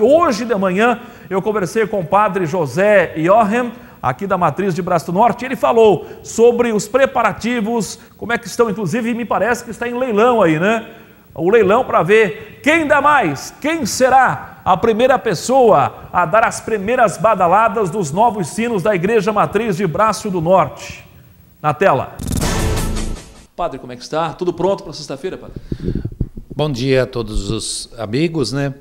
Hoje de manhã eu conversei com o padre José Johem, aqui da Matriz de Braço Norte, ele falou sobre os preparativos, como é que estão, inclusive me parece que está em leilão aí, né? O leilão para ver quem dá mais, quem será a primeira pessoa a dar as primeiras badaladas dos novos sinos da Igreja Matriz de Braço do Norte. Na tela. Padre, como é que está? Tudo pronto para sexta-feira, padre? Bom dia a todos os amigos, né?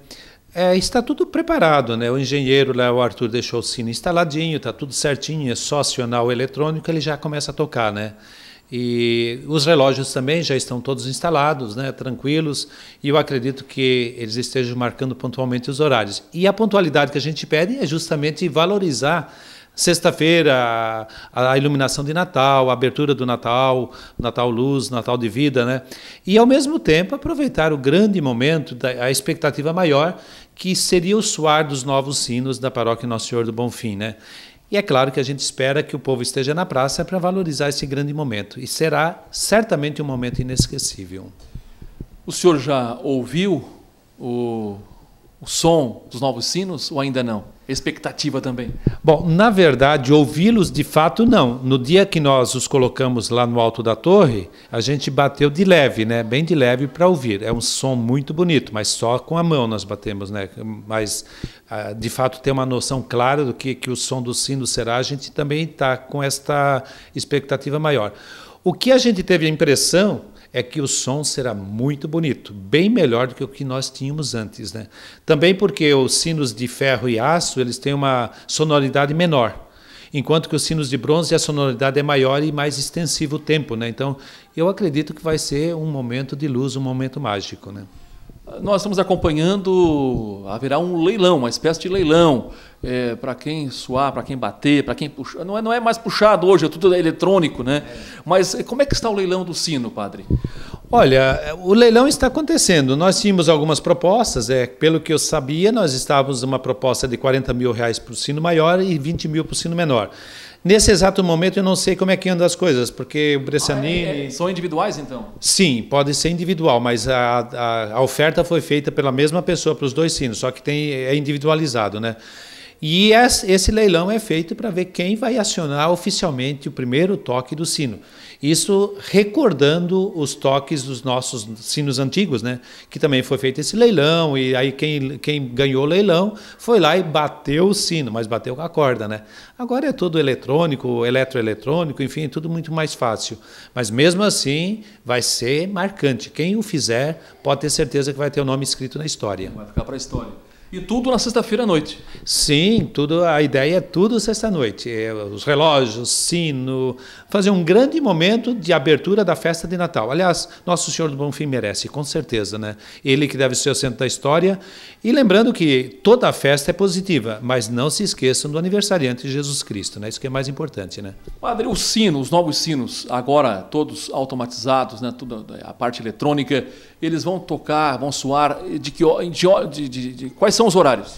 É, está tudo preparado, né? O engenheiro lá, o Arthur, deixou o sino instaladinho, está tudo certinho, é só acionar o eletrônico, ele já começa a tocar, né? E os relógios também já estão todos instalados, né? Tranquilos, e eu acredito que eles estejam marcando pontualmente os horários. E a pontualidade que a gente pede é justamente valorizar Sexta-feira, a iluminação de Natal, a abertura do Natal, Natal Luz, Natal de Vida, né? E ao mesmo tempo aproveitar o grande momento, a expectativa maior, que seria o soar dos novos sinos da paróquia Nosso Senhor do Bonfim, né? E é claro que a gente espera que o povo esteja na praça para valorizar esse grande momento. E será certamente um momento inesquecível. O senhor já ouviu o, o som dos novos sinos ou ainda não? expectativa também? Bom, na verdade, ouvi-los de fato não. No dia que nós os colocamos lá no alto da torre, a gente bateu de leve, né? Bem de leve para ouvir. É um som muito bonito, mas só com a mão nós batemos, né? Mas ah, de fato ter uma noção clara do que que o som do sino será, a gente também está com esta expectativa maior. O que a gente teve a impressão é que o som será muito bonito, bem melhor do que o que nós tínhamos antes, né? Também porque os sinos de ferro e aço, eles têm uma sonoridade menor, enquanto que os sinos de bronze a sonoridade é maior e mais extensivo o tempo, né? Então, eu acredito que vai ser um momento de luz, um momento mágico, né? Nós estamos acompanhando, haverá um leilão, uma espécie de leilão é, para quem suar, para quem bater, para quem puxar. Não é, não é mais puxado hoje, é tudo eletrônico, né? Mas eh, como é que está o leilão do sino, padre? Olha, eh, o leilão está acontecendo. Nós tínhamos algumas propostas. É, pelo que eu sabia, nós estávamos numa proposta de 40 mil reais para o sino maior e 20 mil para o sino menor. Nesse exato momento eu não sei como é que andam as coisas, porque o Bressanini. Ah, é, é, são individuais então? Sim, pode ser individual, mas a, a, a oferta foi feita pela mesma pessoa para os dois sinos, só que tem, é individualizado, né? E esse leilão é feito para ver quem vai acionar oficialmente o primeiro toque do sino. Isso recordando os toques dos nossos sinos antigos, né? Que também foi feito esse leilão, e aí quem, quem ganhou o leilão foi lá e bateu o sino, mas bateu com a corda, né? Agora é tudo eletrônico, eletroeletrônico, enfim, é tudo muito mais fácil. Mas mesmo assim, vai ser marcante. Quem o fizer pode ter certeza que vai ter o nome escrito na história. Vai ficar para a história. E tudo na sexta-feira à noite. Sim, tudo. A ideia é tudo sexta-noite. É, os relógios, sino, fazer um grande momento de abertura da festa de Natal. Aliás, Nosso Senhor do Bonfim merece, com certeza, né? Ele que deve ser o centro da história. E lembrando que toda a festa é positiva, mas não se esqueçam do aniversariante de Jesus Cristo, né? Isso que é mais importante, né? Padre, os sinos, os novos sinos, agora todos automatizados, né? Tudo, a parte eletrônica, eles vão tocar, vão soar de que de, de, de, de quais são são os horários?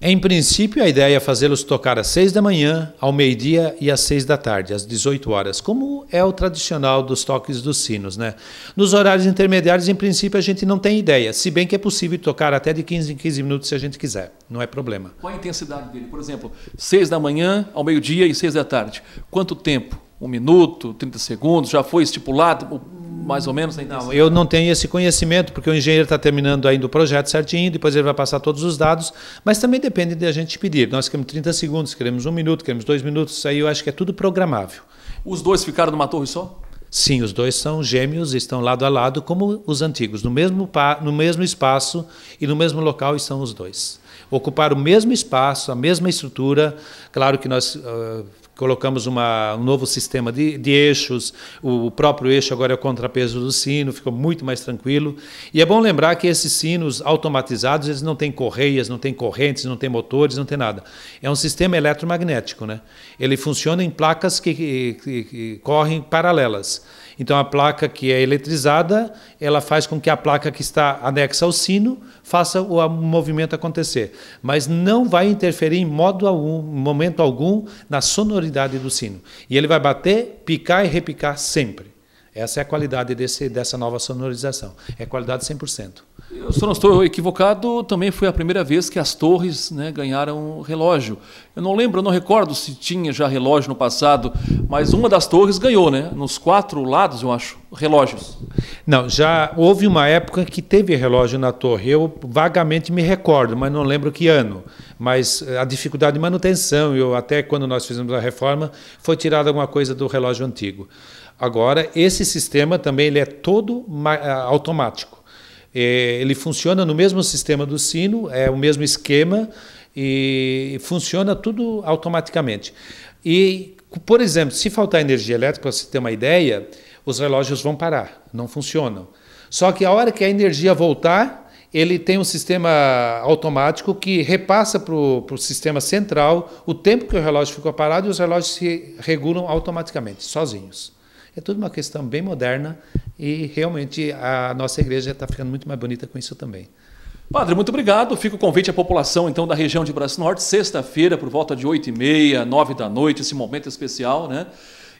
Em princípio, a ideia é fazê-los tocar às seis da manhã, ao meio-dia e às seis da tarde, às 18 horas, como é o tradicional dos toques dos sinos. Né? Nos horários intermediários, em princípio, a gente não tem ideia, se bem que é possível tocar até de 15 em 15 minutos se a gente quiser, não é problema. Qual a intensidade dele? Por exemplo, seis da manhã, ao meio-dia e seis da tarde. Quanto tempo? um minuto, 30 segundos, já foi estipulado mais ou menos? Não, eu não tenho esse conhecimento, porque o engenheiro está terminando ainda o projeto certinho, depois ele vai passar todos os dados, mas também depende da a gente pedir. Nós queremos 30 segundos, queremos um minuto, queremos dois minutos, isso aí eu acho que é tudo programável. Os dois ficaram numa torre só? Sim, os dois são gêmeos, estão lado a lado, como os antigos, no mesmo, no mesmo espaço e no mesmo local estão os dois ocupar o mesmo espaço, a mesma estrutura. Claro que nós uh, colocamos uma, um novo sistema de, de eixos, o, o, próprio eixo agora é o contrapeso do sino, ficou muito mais tranquilo. E é bom lembrar que esses sinos automatizados, eles não têm correias, não têm correntes, não têm motores, não tem nada. É um sistema eletromagnético, né? Ele funciona em placas que, que, que correm paralelas. Então a placa que é eletrizada, ela faz com que a placa que está anexa ao sino faça o movimento acontecer. Mas não vai interferir em modo algum, momento algum, na sonoridade do sino. E ele vai bater, picar e repicar sempre. Essa é a qualidade desse, dessa nova sonorização. É qualidade 100%. Eu só não estou equivocado, também foi a primeira vez que as torres né, ganharam relógio. Eu não lembro, eu não recordo se tinha já relógio no passado, mas uma das torres ganhou, né? Nos quatro lados, eu acho, relógios. Não, já houve uma época que teve relógio na torre. Eu vagamente me recordo, mas não lembro que ano. Mas eh, a dificuldade de manutenção, eu até quando nós fizemos a reforma, foi tirada alguma coisa do relógio antigo. Agora, esse sistema também ele é todo ah, automático. É, ele funciona no mesmo sistema do sino, é o mesmo esquema e funciona tudo automaticamente. E, por exemplo, se faltar energia elétrica, para você ter uma ideia, os relógios vão parar, não funcionam. Só que a hora que a energia voltar, ele tem um sistema automático que repassa para o sistema central o tempo que o relógio ficou parado e os relógios se regulam automaticamente, sozinhos. É tudo uma questão bem moderna e realmente a nossa igreja está ficando muito mais bonita com isso também. Padre, muito obrigado. Fica o convite à população, então, da região de Brasil Norte, sexta-feira, por volta de 8h30, 9 da noite, esse momento especial, né?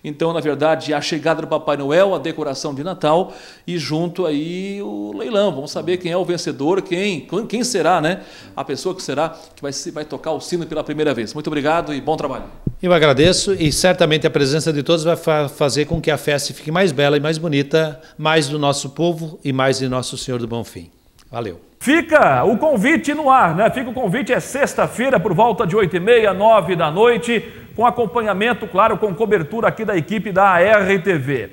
Então, na verdade, a chegada do Papai Noel, a decoração de Natal e junto aí o leilão. Vamos saber quem é o vencedor, quem, quem será, né? A pessoa que será que vai, vai tocar o sino pela primeira vez. Muito obrigado e bom trabalho. Eu agradeço e certamente a presença de todos vai fa fazer com que a festa fique mais bela e mais bonita, mais do nosso povo e mais de Nosso Senhor do Bom Fim. Valeu. Fica o convite no ar, né? Fica o convite, é sexta-feira por volta de 8h30, 9 da noite com acompanhamento, claro, com cobertura aqui da equipe da RTV.